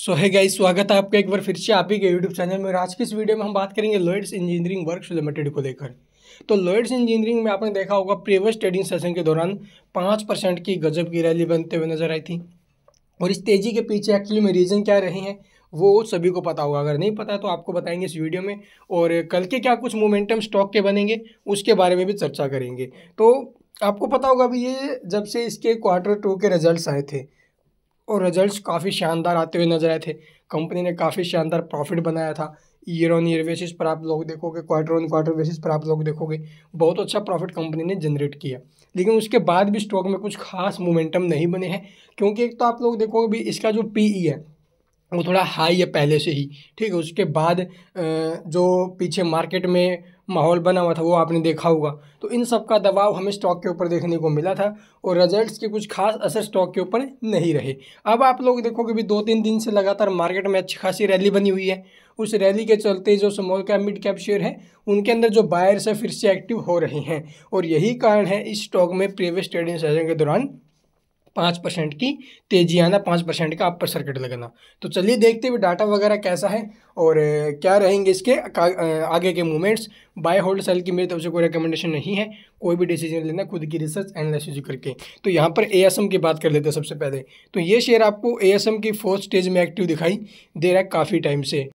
सो है गाइस स्वागत है आपका एक बार फिर से आप ही के यूट्यूब चैनल में और आज की इस वीडियो में हम बात करेंगे लॉयड्स इंजीनियरिंग वर्क्स लिमिटेड को लेकर तो लॉयड्स इंजीनियरिंग में आपने देखा होगा प्रीवियस ट्रेडिंग सेशन के दौरान पाँच परसेंट की गजब की रैली बनते हुए नजर आई थी और इस तेज़ी के पीछे एक्चुअली में रीज़न क्या रहे हैं वो सभी को पता होगा अगर नहीं पता है तो आपको बताएंगे इस वीडियो में और कल के क्या कुछ मोमेंटम स्टॉक के बनेंगे उसके बारे में भी चर्चा करेंगे तो आपको पता होगा अभी ये जब से इसके क्वार्टर टू के रिजल्ट आए थे और रिजल्ट्स काफ़ी शानदार आते हुए नजर आए थे कंपनी ने काफ़ी शानदार प्रॉफिट बनाया था ईयर ऑन ईयर बेसिस पर आप लोग देखोगे क्वार्टर ऑन क्वार्टर बेसिस पर आप लोग देखोगे बहुत अच्छा प्रॉफिट कंपनी ने जनरेट किया लेकिन उसके बाद भी स्टॉक में कुछ खास मोमेंटम नहीं बने हैं क्योंकि एक तो आप लोग देखोगे भी इसका जो ई e है वो थोड़ा हाई है पहले से ही ठीक है उसके बाद जो पीछे मार्केट में माहौल बना हुआ था वो आपने देखा होगा तो इन सब का दबाव हमें स्टॉक के ऊपर देखने को मिला था और रिजल्ट्स के कुछ खास असर स्टॉक के ऊपर नहीं रहे अब आप लोग देखोगे भी दो तीन दिन से लगातार मार्केट में अच्छी खासी रैली बनी हुई है उस रैली के चलते जो small cap mid cap share हैं उनके अंदर जो बायर्स है फिर से एक्टिव हो रहे हैं और यही कारण है इस स्टॉक में प्रीवियस ट्रेडिंग सेशन के दौरान पाँच परसेंट की तेजी आना पाँच परसेंट का अपर सर्किट लगाना तो चलिए देखते हुए डाटा वगैरह कैसा है और क्या रहेंगे इसके आगे के मूवमेंट्स बाय होल्ड सेल की मेरी तरफ से कोई रिकमेंडेशन नहीं है कोई भी डिसीजन लेना खुद की रिसर्च एनालिसिस करके तो यहाँ पर ए की बात कर लेते हैं सबसे पहले तो ये शेयर आपको ए की फोर्थ स्टेज में एक्टिव दिखाई दे रहा है काफ़ी टाइम से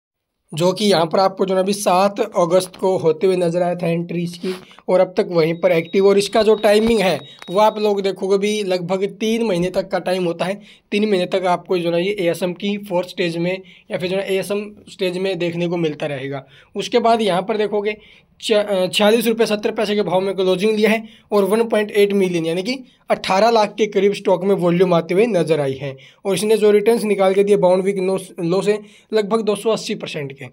जो कि यहाँ पर आपको जो है अभी सात अगस्त को होते हुए नजर आया था एंट्री इसकी और अब तक वहीं पर एक्टिव और इसका जो टाइमिंग है वो आप लोग देखोगे भी लगभग तीन महीने तक का टाइम होता है तीन महीने तक आपको जो है ये एएसएम की फोर्थ स्टेज में या फिर जो है एएसएम स्टेज में देखने को मिलता रहेगा उसके बाद यहाँ पर देखोगे छियालीस रुपये सत्तर पैसे के भाव में क्लोजिंग लिया है और 1.8 मिलियन यानी कि 18 लाख के करीब स्टॉक में वॉल्यूम आते हुए नजर आई है और इसने जो रिटर्न्स निकाल के दिए बाउंड वीक लो से लगभग 280 परसेंट के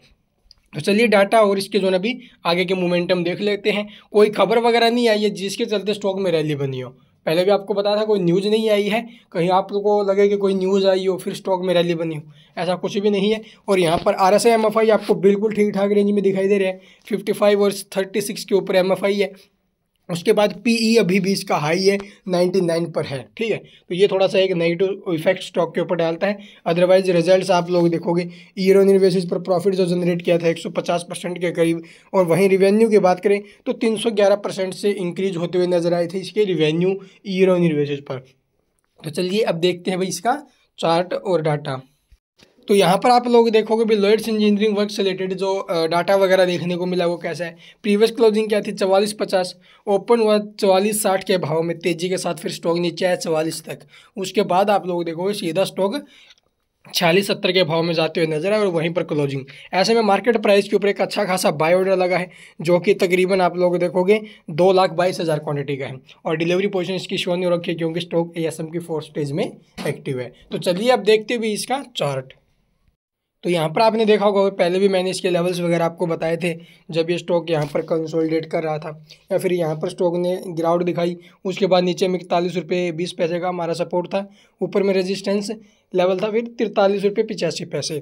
तो चलिए डाटा और इसके जो ना भी आगे के मोमेंटम देख लेते हैं कोई खबर वगैरह नहीं आई है जिसके चलते स्टॉक में रैली बनी हो पहले भी आपको बताया था कोई न्यूज़ नहीं आई है कहीं आप लोग को लगे कि कोई न्यूज़ आई हो फिर स्टॉक में रैली बनी हो ऐसा कुछ भी नहीं है और यहाँ पर आर एस आपको बिल्कुल ठीक ठाक रेंज में दिखाई दे रहे हैं फिफ्टी फाइव और थर्टी सिक्स के ऊपर एम है उसके बाद पीई e अभी भी इसका हाई है 99 पर है ठीक है तो ये थोड़ा सा एक नेगेटिव इफेक्ट स्टॉक के ऊपर डालता है अदरवाइज रिजल्ट्स आप लोग देखोगे ईयर ऑन ईयर बेसिस पर प्रॉफिट जो जनरेट किया था 150 परसेंट के करीब और वहीं रिवेन्यू की बात करें तो 311 परसेंट से इंक्रीज होते हुए नजर आए थे इसके revenue year on year basis पर तो चलिए अब देखते हैं भाई इसका चार्ट और डाटा तो यहाँ पर आप लोग देखोगे भी लॉयड्स इंजीनियरिंग वर्क से रिलेटेड जो डाटा वगैरह देखने को मिला वो कैसा है प्रीवियस क्लोजिंग क्या थी चवालीस पचास ओपन हुआ चवालीस साठ के भाव में तेजी के साथ फिर स्टॉक नीचे आया चवालीस तक उसके बाद आप लोग देखोगे सीधा स्टॉक छियालीस सत्तर के भाव में जाते हुए नजर आए और वहीं पर क्लोजिंग ऐसे में मार्केट प्राइस के ऊपर एक अच्छा खासा बाय ऑर्डर लगा है जो कि तकरीबन आप लोग देखोगे दो लाख बाईस हज़ार क्वान्टिटी का है और डिलीवरी पोजिशन इसकी शो नहीं रखी है क्योंकि स्टॉक एएसएम की फोर्थ स्टेज में एक्टिव है तो चलिए अब देखते हुए इसका चार्ट तो यहाँ पर आपने देखा होगा पहले भी मैंने इसके लेवल्स वगैरह आपको बताए थे जब ये स्टॉक यहाँ पर कंसोलिडेट कर रहा था या फिर यहाँ पर स्टॉक ने ग्राउंड दिखाई उसके बाद नीचे में इकतालीस रुपये बीस पैसे का हमारा सपोर्ट था ऊपर में रेजिस्टेंस लेवल था फिर तिरतालीस रुपये पिचासी पैसे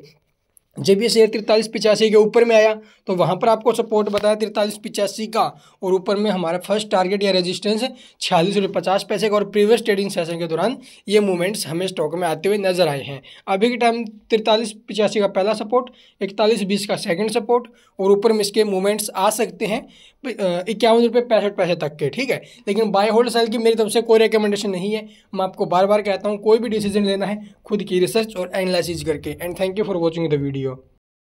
जे बी शेयर तिरतालीस पिचासी के ऊपर में आया तो वहाँ पर आपको सपोर्ट बताया तिरतालीस पिचासी का और ऊपर में हमारा फर्स्ट टारगेट या रेजिस्टेंस है छियालीस रुपये पचास पैसे का और प्रीवियस ट्रेडिंग सेशन के दौरान ये मूवमेंट्स हमें स्टॉक में आते हुए नजर आए हैं अभी के टाइम तिरतालीस पिचासी का पहला सपोर्ट इकतालीस बीस का सेकेंड सपोर्ट और ऊपर में इसके मूवमेंट्स आ सकते हैं इक्यावन रुपये पैंसठ पैसे तक के ठीक है लेकिन बाय होल्ड सेल की मेरी तरफ से कोई रिकमेंडेशन नहीं है मैं आपको बार बार कहता हूँ कोई भी डिसीजन लेना है खुद की रिसर्च और एनालिसिस करके and thank you for watching the video Gracias.